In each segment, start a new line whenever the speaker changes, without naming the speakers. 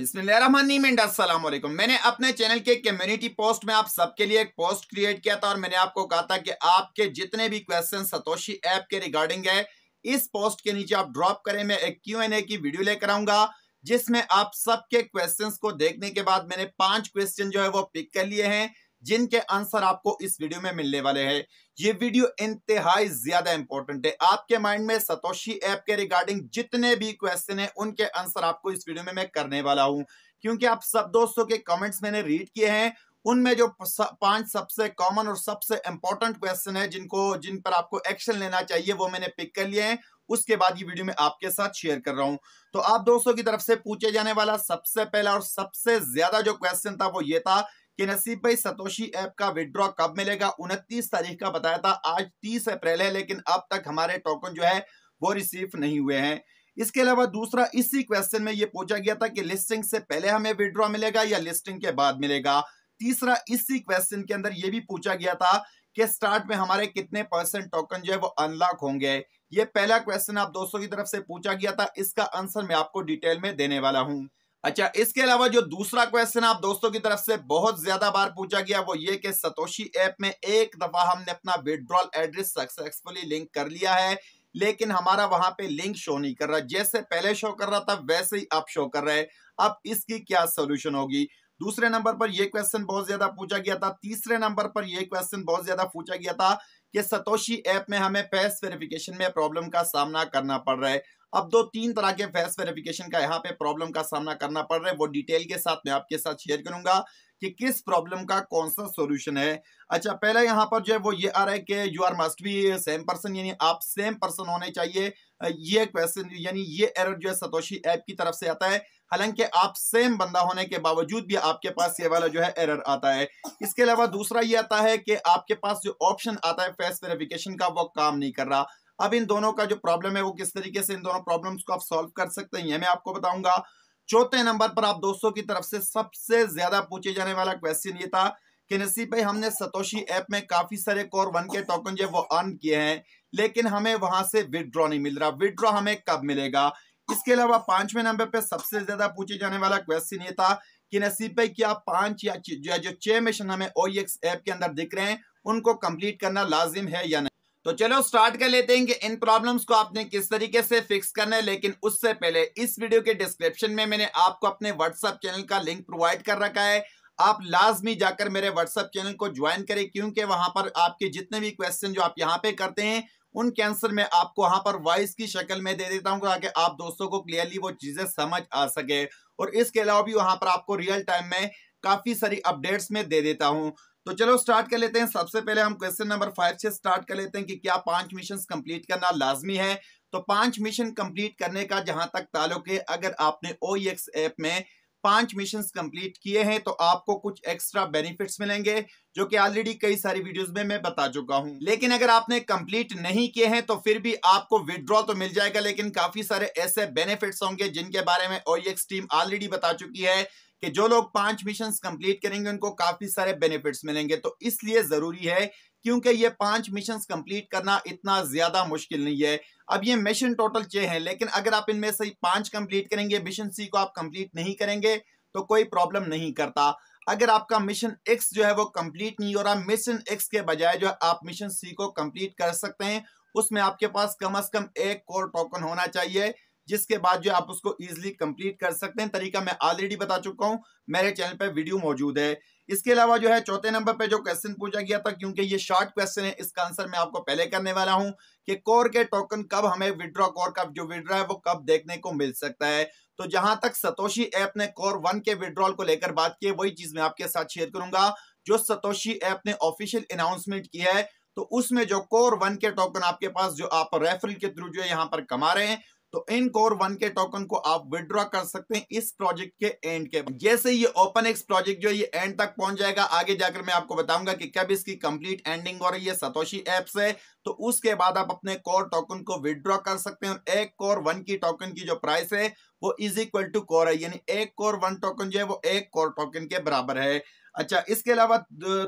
मैंने अपने चैनल के कम्युनिटी पोस्ट में आप सबके लिए एक पोस्ट क्रिएट किया था और मैंने आपको कहा था कि आपके जितने भी क्वेश्चन सतोशी ऐप के रिगार्डिंग है इस पोस्ट के नीचे आप ड्रॉप करें मैं एक क्यू एन ए की वीडियो लेकर आऊंगा जिसमें आप सबके क्वेश्चंस को देखने के बाद मैंने पांच क्वेश्चन जो है वो पिक कर लिए हैं जिनके आंसर आपको इस वीडियो में मिलने वाले हैं ये वीडियो इंतहाई ज्यादा इंपॉर्टेंट है आपके माइंड में सतोशी ऐप के रिगार्डिंग जितने भी क्वेश्चन है उनके आंसर आपको इस वीडियो में मैं करने वाला हूँ क्योंकि आप सब दोस्तों के कमेंट्स मैंने रीड किए हैं उनमें जो पांच सबसे कॉमन और सबसे इंपॉर्टेंट क्वेश्चन है जिनको जिन पर आपको एक्शन लेना चाहिए वो मैंने पिक कर लिए हैं उसके बाद ये वीडियो में आपके साथ शेयर कर रहा हूं तो आप दोस्तों की तरफ से पूछे जाने वाला सबसे पहला और सबसे ज्यादा जो क्वेश्चन था वो ये था कि नसीब भाई सतोशी ऐप का विड्रॉ कब मिलेगा उनतीस तारीख का बताया था आज तीस अप्रैल है लेकिन अब तक हमारे टोकन जो है वो रिसीव नहीं हुए हैं इसके अलावा दूसरा इसी क्वेश्चन में ये पूछा गया था कि लिस्टिंग से पहले हमें विड्रॉ मिलेगा या लिस्टिंग के बाद मिलेगा तीसरा इसी क्वेश्चन के अंदर ये भी पूछा गया था कि स्टार्ट में हमारे कितने परसेंट टोकन जो है वो अनलॉक होंगे ये पहला क्वेश्चन आप दोस्तों की तरफ से पूछा गया था इसका आंसर मैं आपको डिटेल में देने वाला हूँ अच्छा इसके अलावा जो दूसरा क्वेश्चन आप दोस्तों की तरफ से बहुत ज्यादा बार पूछा गया वो ये कि सतोशी ऐप में एक दफा हमने अपना विड्रॉल एड्रेस सक्सेसफुली लिंक कर लिया है लेकिन हमारा वहां पे लिंक शो नहीं कर रहा जैसे पहले शो कर रहा था वैसे ही अब शो कर रहे हैं अब इसकी क्या सोल्यूशन होगी दूसरे नंबर पर यह क्वेश्चन बहुत ज्यादा पूछा गया था तीसरे नंबर पर यह क्वेश्चन बहुत ज्यादा पूछा गया था कि सतोशी ऐप में हमें फेस वेरिफिकेशन में प्रॉब्लम का सामना करना पड़ रहा है अब दो तीन तरह के फेस वेरिफिकेशन का यहाँ पे प्रॉब्लम का सामना करना पड़ रहा है वो डिटेल के साथ मैं आपके साथ शेयर करूंगा कि किस प्रॉब्लम का कौन सा सोल्यूशन है अच्छा पहले यहाँ पर जो है वो ये आ रहा है कि you are must be same person यानी आप सेम पर्सन होने चाहिए ये क्वेश्चन यानी ये एरर जो है सतोशी ऐप की तरफ से आता है हालांकि आप सेम बंदा होने के बावजूद भी आपके पास ये वाला जो है एरर आता है इसके अलावा दूसरा ये आता है कि आपके पास जो ऑप्शन आता है फेस वेरिफिकेशन का वो काम नहीं कर रहा अब इन दोनों का जो प्रॉब्लम है वो किस तरीके से इन दोनों प्रॉब्लम्स को आप सॉल्व कर सकते हैं ये मैं आपको बताऊंगा चौथे नंबर पर आप दोस्तों की तरफ से सबसे ज्यादा पूछे जाने वाला क्वेश्चन ये था कि नसीब भाई हमने सतोशी ऐप में काफी सारे कोर वन के टोकन जो वो अर्न किए हैं लेकिन हमें वहां से विदड्रॉ नहीं मिल रहा विदड्रॉ हमें कब मिलेगा इसके अलावा पांचवें नंबर पर सबसे ज्यादा पूछे जाने वाला क्वेश्चन ये था कि नसीब भाई क्या पांच या जो, जो छह मिशन हमें ओ ऐप e के अंदर दिख रहे हैं उनको कंप्लीट करना लाजिम है या नहीं तो चलो स्टार्ट कर लेते हैं कि इन प्रॉब्लम्स को आपने किस तरीके से फिक्स करना है लेकिन उससे पहले इस वीडियो के डिस्क्रिप्शन में मैंने आपको अपने व्हाट्सअप चैनल का लिंक प्रोवाइड कर रखा है आप लाजमी जाकर मेरे व्हाट्सअप चैनल को ज्वाइन करें क्योंकि वहां पर आपके जितने भी क्वेश्चन जो आप यहाँ पे करते हैं उन कैंसर में आपको वहां पर वॉइस की शक्ल में दे देता हूँ ताकि आप दोस्तों को क्लियरली वो चीजें समझ आ सके और इसके अलावा भी वहां पर आपको रियल टाइम में काफी सारी अपडेट्स में दे देता हूँ तो चलो स्टार्ट कर लेते हैं सबसे पहले हम क्वेश्चन नंबर फाइव से स्टार्ट कर लेते हैं कि क्या पांच मिशन कंप्लीट करना लाजमी है तो पांच मिशन कंप्लीट करने का जहां तक ताल्लुक है अगर आपने ओ ऐप e में पांच मिशन कंप्लीट किए हैं तो आपको कुछ एक्स्ट्रा बेनिफिट्स मिलेंगे जो कि ऑलरेडी कई सारी वीडियोस में मैं बता चुका हूं लेकिन अगर आपने कंप्लीट नहीं किए हैं तो फिर भी आपको विड्रॉ तो मिल जाएगा लेकिन काफी सारे ऐसे बेनिफिट्स होंगे जिनके बारे में ओएक्स टीम ऑलरेडी बता चुकी है कि जो लोग पांच मिशन कंप्लीट करेंगे उनको काफी सारे बेनिफिट्स मिलेंगे तो इसलिए जरूरी है क्योंकि ये पांच मिशन कंप्लीट करना इतना ज्यादा मुश्किल नहीं है अब ये मिशन टोटल छह हैं लेकिन अगर आप इनमें से पांच कंप्लीट करेंगे मिशन सी को आप कंप्लीट नहीं करेंगे तो कोई प्रॉब्लम नहीं करता अगर आपका मिशन एक्स जो है वो कंप्लीट नहीं हो रहा मिशन एक्स के बजाय जो आप मिशन सी को कंप्लीट कर सकते हैं उसमें आपके पास कम अज कम एक कोर टोकन होना चाहिए जिसके बाद जो आप उसको इजिली कंप्लीट कर सकते हैं तरीका मैं ऑलरेडी बता चुका हूं मेरे चैनल पर वीडियो मौजूद है इसके अलावा जो है चौथे नंबर पे जो क्वेश्चन पूछा गया था क्योंकि ये शॉर्ट क्वेश्चन है इसका आंसर मैं आपको पहले करने वाला हूं कि कोर के टोकन कब हमें विड्रॉ कोर का जो विड्रॉ है वो कब देखने को मिल सकता है तो जहां तक सतोशी ऐप ने कोर वन के विड्रॉल को लेकर बात की वही चीज मैं आपके साथ शेयर करूंगा जो सतोशी ऐप ने ऑफिशियल अनाउंसमेंट की है तो उसमें जो कोर वन के टोकन आपके पास जो आप रेफरल के थ्रू जो है यहाँ पर कमा रहे हैं तो इन कोर वन के टोकन को आप विद्रॉ कर सकते हैं इस प्रोजेक्ट के एंड के जैसे ये ओपन एक्स प्रोजेक्ट जो है ये एंड तक पहुंच जाएगा आगे जाकर मैं आपको बताऊंगा कि कब इसकी कंप्लीट एंडिंग हो रही है सतोशी एप से तो उसके बाद आप अपने कोर टोकन को विद्रॉ कर सकते हैं एक कोर वन की टोकन की जो प्राइस है वो इज इक्वल टू कोर है यानी एक कोर वन टोकन जो है वो एक कोर टोकन के बराबर है अच्छा इसके अलावा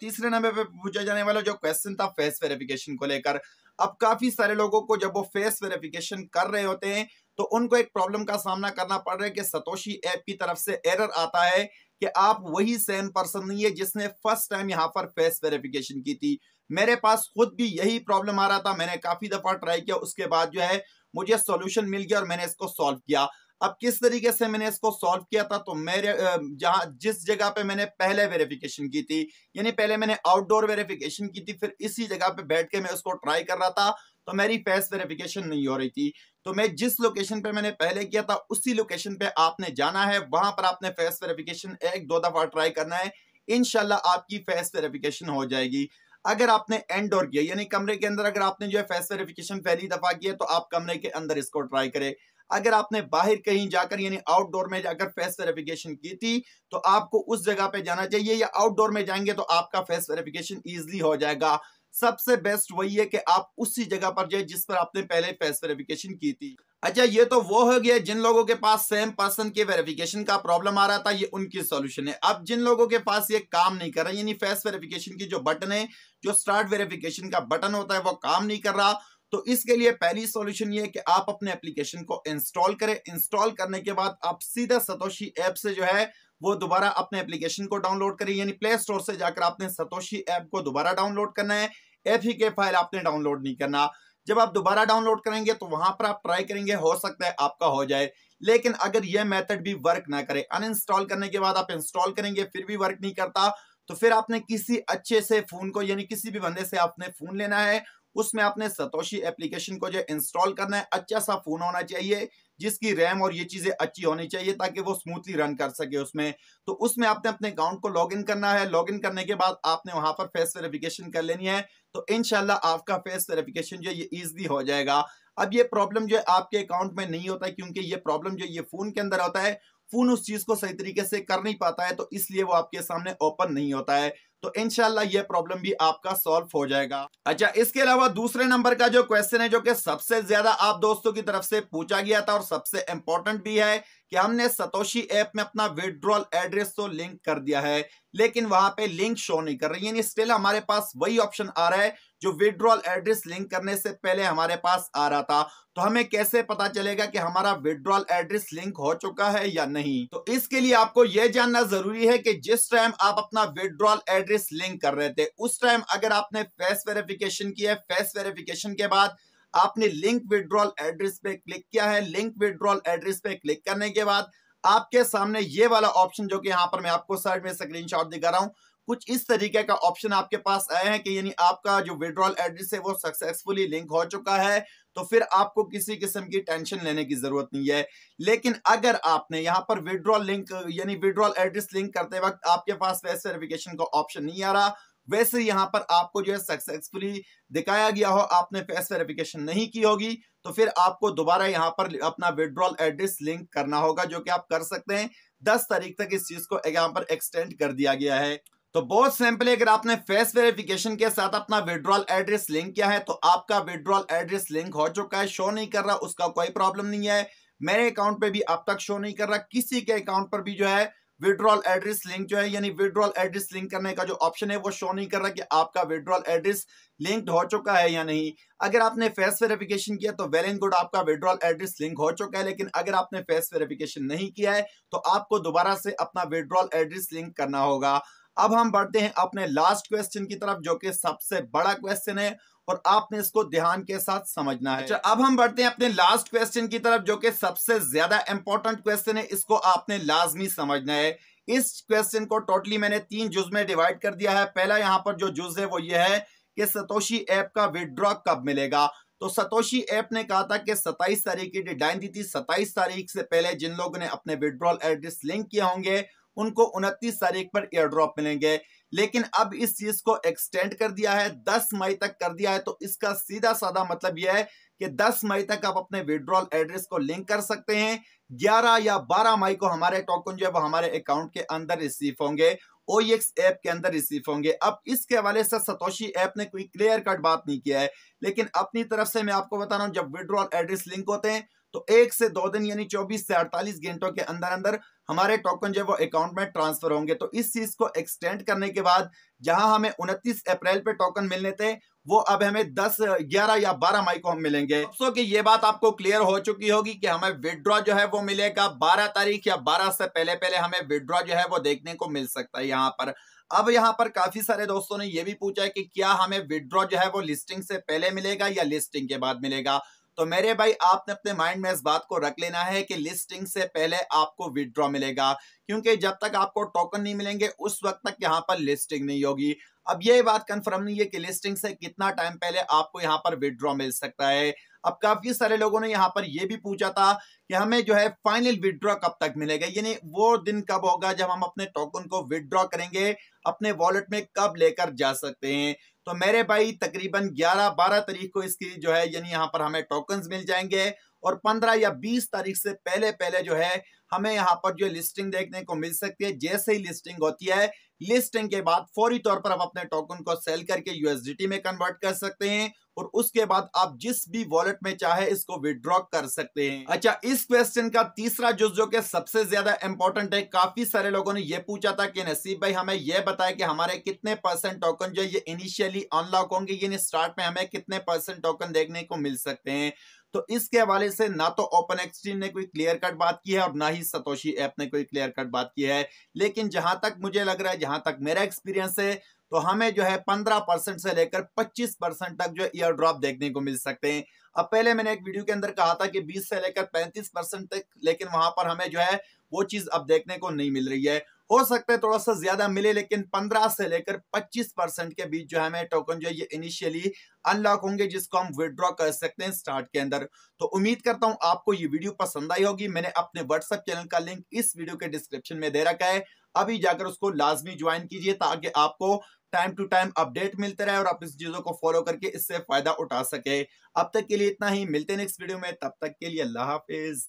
तीसरे नंबर पे पूछा जाने वाला जो क्वेश्चन था फेस वेरिफिकेशन को लेकर अब काफ़ी सारे लोगों को जब वो फेस वेरिफिकेशन कर रहे होते हैं तो उनको एक प्रॉब्लम का सामना करना पड़ रहा है कि सतोशी ऐप की तरफ से एरर आता है कि आप वही सेम पर्सन नहीं है जिसने फर्स्ट टाइम यहाँ पर फेस वेरिफिकेशन की थी मेरे पास खुद भी यही प्रॉब्लम आ रहा था मैंने काफ़ी दफ़ा ट्राई किया उसके बाद जो है मुझे सॉल्यूशन मिल गया और मैंने इसको सॉल्व किया अब किस तरीके से मैंने इसको सॉल्व किया था तो मेरे जहां जिस जगह पे मैंने पहले वेरिफिकेशन की थी यानी पहले मैंने आउटडोर वेरिफिकेशन की थी फिर इसी जगह पे बैठ के मैं उसको ट्राई कर रहा था तो मेरी फेस वेरिफिकेशन नहीं हो रही थी तो मैं जिस लोकेशन पे मैंने पहले किया था उसी लोकेशन पे आपने जाना है वहां पर आपने फेस वेरिफिकेशन एक दो दफा ट्राई करना है इनशाला आपकी फेस वेरिफिकेशन हो जाएगी अगर आपने एंडोर किया यानी कमरे के अंदर अगर आपने जो है फेस वेरिफिकेशन पहली दफा किया तो आप कमरे के अंदर इसको ट्राई करें अगर आपने बाहर कहीं जाकर यानी आउटडोर में जाकर फेस वेरिफिकेशन की थी तो आपको उस जगह पे जाना चाहिए या आउटडोर में जाएंगे तो आपका फेस वेरिफिकेशन इजिली हो जाएगा सबसे बेस्ट वही है कि आप उसी जगह पर जाए जिस पर आपने पहले फेस वेरिफिकेशन की थी अच्छा ये तो वो हो गया जिन लोगों के पास सेम पर्सन के वेरिफिकेशन का प्रॉब्लम आ रहा था ये उनकी सॉल्यूशन है अब जिन लोगों के पास ये काम नहीं कर रहा यानी फेस वेरिफिकेशन की जो बटन है जो स्टार्ट वेरिफिकेशन का बटन होता है वो काम नहीं कर रहा तो इसके लिए पहली सॉल्यूशन ये है कि आप अपने एप्लीकेशन को इंस्टॉल करें इंस्टॉल करने के बाद आप सीधा सतोशी ऐप से जो है वो दोबारा अपने एप्लीकेशन को डाउनलोड करें यानी प्ले स्टोर से जाकर आपने सतोशी ऐप को दोबारा डाउनलोड करना है एफ ही के फाइल आपने डाउनलोड नहीं करना जब आप दोबारा डाउनलोड करेंगे तो वहां पर आप ट्राई करेंगे हो सकता है आपका हो जाए लेकिन अगर यह मेथड भी वर्क ना करे अनइंस्टॉल करने के बाद आप इंस्टॉल करेंगे फिर भी वर्क नहीं करता तो फिर आपने किसी अच्छे से फोन को यानी किसी भी बंदे से आपने फोन लेना है उसमें आपने सतोशी एप्लीकेशन को जो इंस्टॉल करना है अच्छा सा फोन होना चाहिए जिसकी रैम और ये चीजें अच्छी होनी चाहिए ताकि वो स्मूथली रन कर सके उसमें तो उसमें आपने अपने अकाउंट को लॉगिन करना है लॉगिन करने के बाद आपने वहां पर फेस वेरिफिकेशन कर लेनी है तो इनशाला आपका फेस वेरिफिकेशन जो ये ईजिली हो जाएगा अब ये प्रॉब्लम जो है आपके अकाउंट में नहीं होता है क्योंकि ये प्रॉब्लम जो ये फोन के अंदर होता है फोन उस चीज को सही तरीके से कर नहीं पाता है तो इसलिए वो आपके सामने ओपन नहीं होता है तो इनशाला ये प्रॉब्लम भी आपका सॉल्व हो जाएगा अच्छा इसके अलावा दूसरे नंबर का जो क्वेश्चन है जो कि सबसे ज्यादा आप दोस्तों की तरफ से पूछा गया था और सबसे इंपॉर्टेंट भी है कि हमने सतोशी ऐप में अपना विड्रॉल एड्रेस तो लिंक कर दिया है लेकिन वहां पे लिंक शो नहीं कर रही यानी स्टिल हमारे पास वही ऑप्शन आ रहा है जो विड्रॉल एड्रेस लिंक करने से पहले हमारे पास आ रहा था तो हमें कैसे पता चलेगा कि हमारा विड्रॉल एड्रेस लिंक हो चुका है या नहीं तो इसके लिए आपको यह जानना जरूरी है कि जिस टाइम आप अपना विड्रॉल एड्रेस एड्रेस लिंक कर रहे थे उस टाइम अगर आपने फेस वेरिफिकेशन किया है फेस वेरिफिकेशन के बाद आपने लिंक विड्रॉल एड्रेस पे क्लिक किया है लिंक विड्रॉल एड्रेस पे क्लिक करने के बाद आपके सामने ये वाला ऑप्शन जो कि यहाँ पर मैं आपको साइड में स्क्रीनशॉट दिखा रहा हूँ कुछ इस तरीके का ऑप्शन आपके पास आया है कि यानी आपका जो विड्रॉल एड्रेस है वो सक्सेसफुली लिंक हो चुका है तो फिर आपको किसी किस्म की टेंशन लेने की जरूरत नहीं है लेकिन अगर आपने यहाँ पर विड्रॉल लिंक यानी विड्रॉल एड्रेस लिंक करते वक्त आपके पास फेस वेरिफिकेशन का ऑप्शन नहीं आ रहा वैसे यहाँ पर आपको जो है सक्सेसफुली दिखाया गया हो आपने फेस वेरिफिकेशन नहीं की होगी तो फिर आपको दोबारा यहाँ पर अपना विड्रॉल एड्रेस लिंक करना होगा जो कि आप कर सकते हैं दस तारीख तक इस चीज को यहाँ पर एक्सटेंड कर दिया गया है तो बहुत सिंपल है अगर आपने फेस वेरिफिकेशन के साथ अपना विड्रॉल एड्रेस लिंक किया है तो आपका विड्रॉल एड्रेस लिंक हो चुका है शो नहीं कर रहा उसका कोई प्रॉब्लम नहीं है मेरे अकाउंट पे भी अब तक शो नहीं कर रहा किसी के अकाउंट पर भी जो है विड्रॉल एड्रेस लिंक जो है यानी विड्रॉल एड्रेस लिंक करने का जो ऑप्शन है वो शो नहीं कर रहा कि आपका विड्रॉल एड्रेस लिंक्ड हो चुका है या नहीं अगर आपने फेस वेरिफिकेशन किया तो वेल एंड गुड आपका विड्रॉल एड्रेस लिंक हो चुका है लेकिन अगर आपने फेस वेरिफिकेशन नहीं किया है तो आपको दोबारा से अपना विड्रॉल एड्रेस लिंक करना होगा अब हम बढ़ते हैं अपने लास्ट क्वेश्चन की तरफ जो कि सबसे बड़ा क्वेश्चन है और आपने इसको ध्यान के साथ समझना है अच्छा अब हम बढ़ते हैं अपने लास्ट क्वेश्चन की तरफ जो कि सबसे ज्यादा इंपॉर्टेंट क्वेश्चन है इसको आपने लाजमी समझना है इस क्वेश्चन को टोटली मैंने तीन जुज में डिवाइड कर दिया है पहला यहाँ पर जो जुज है वो ये है कि सतोशी ऐप का विदड्रॉ कब मिलेगा तो सतोशी ऐप ने कहा था कि सत्ताईस तारीख की डिडाइन दी थी सत्ताईस तारीख से पहले जिन लोगों ने अपने विड्रॉल एड्रेस लिंक किए होंगे उनको उनतीस तारीख पर एयर ड्रॉप मिलेंगे लेकिन अब इस चीज को एक्सटेंड कर दिया है 10 मई तक कर दिया है तो इसका सीधा साधा मतलब यह है कि 10 मई तक आप अपने विड्रॉल एड्रेस को लिंक कर सकते हैं 11 या 12 मई को हमारे टोकन जो है वो हमारे अकाउंट के अंदर रिसीव होंगे ओ ऐप e के अंदर रिसीव होंगे अब इसके हवाले से सतोशी ऐप ने कोई क्लियर कट बात नहीं किया है लेकिन अपनी तरफ से मैं आपको बता रहा हूँ जब विड्रॉल एड्रेस लिंक होते हैं तो एक से दो दिन यानी 24 से 48 घंटों के अंदर अंदर हमारे टोकन जो है वो अकाउंट में ट्रांसफर होंगे तो इस चीज को एक्सटेंड करने के बाद जहां हमें 29 अप्रैल पे टोकन मिलने थे वो अब हमें 10, 11 या 12 मई को हम मिलेंगे सो कि ये बात आपको क्लियर हो चुकी होगी कि हमें विड्रॉ जो है वो मिलेगा 12 तारीख या 12 से पहले पहले हमें विड्रॉ जो है वो देखने को मिल सकता है यहाँ पर अब यहाँ पर काफी सारे दोस्तों ने ये भी पूछा है कि क्या हमें विड्रॉ जो है वो लिस्टिंग से पहले मिलेगा या लिस्टिंग के बाद मिलेगा तो मेरे भाई आपने अपने माइंड में इस बात को रख लेना है कि लिस्टिंग से पहले आपको विदड्रॉ मिलेगा क्योंकि जब तक आपको टोकन नहीं मिलेंगे उस वक्त तक यहाँ पर लिस्टिंग नहीं होगी अब ये बात कंफर्म नहीं है कि लिस्टिंग से कितना टाइम पहले आपको यहाँ पर विदड्रॉ मिल सकता है अब काफी सारे लोगों ने यहाँ पर यह भी पूछा था कि हमें जो है फाइनल विदड्रॉ कब तक मिलेगा यानी वो दिन कब होगा जब हम अपने टोकन को विदड्रॉ करेंगे अपने वॉलेट में कब लेकर जा सकते हैं तो मेरे भाई तकरीबन 11-12 तारीख को इसकी जो है यानी यहाँ पर हमें टोकन मिल जाएंगे और 15 या 20 तारीख से पहले पहले जो है हमें यहाँ पर जो लिस्टिंग देखने को मिल सकती है जैसे ही लिस्टिंग होती है लिस्टिंग के बाद फौरी तौर पर आप अपने टोकन को सेल करके यूएसडीटी में कन्वर्ट कर सकते हैं और उसके बाद आप जिस भी वॉलेट में चाहे इसको विड्रॉ कर सकते हैं अच्छा इस क्वेश्चन का तीसरा जो जो कि सबसे ज्यादा इंपॉर्टेंट है काफी सारे लोगों ने यह पूछा था कि नसीब भाई हमें यह बताया कि हमारे कितने परसेंट टोकन जो ये इनिशियली अनलॉक होंगे यानी स्टार्ट में हमें कितने परसेंट टोकन देखने को मिल सकते हैं तो इसके हवाले से ना तो ओपन एक्सचेंज ने कोई क्लियर कट बात की है और ना ही सतोशी ऐप ने कोई क्लियर कट बात की है लेकिन जहां तक मुझे लग रहा है जहां तक मेरा एक्सपीरियंस है तो हमें जो है पंद्रह परसेंट से लेकर पच्चीस परसेंट तक जो ईयर ड्रॉप देखने को मिल सकते हैं अब पहले मैंने एक वीडियो के अंदर कहा था कि बीस से लेकर पैंतीस परसेंट तक लेकिन वहां पर हमें जो है वो चीज अब देखने को नहीं मिल रही है हो सकता है थोड़ा सा ज्यादा मिले लेकिन 15 से लेकर 25 परसेंट के बीच जो है हमें टोकन जो ये इनिशियली अनलॉक होंगे जिसको हम विड्रॉ कर सकते हैं स्टार्ट के अंदर तो उम्मीद करता हूं आपको ये वीडियो पसंद आई होगी मैंने अपने व्हाट्सएप चैनल का लिंक इस वीडियो के डिस्क्रिप्शन में दे रखा है अभी जाकर उसको लाजमी ज्वाइन कीजिए ताकि आपको टाइम टू टाइम अपडेट मिलते रहे और आप इस चीजों को फॉलो करके इससे फायदा उठा सके अब तक के लिए इतना ही मिलते नेक्स्ट वीडियो में तब तक के लिए अल्लाह हाफिज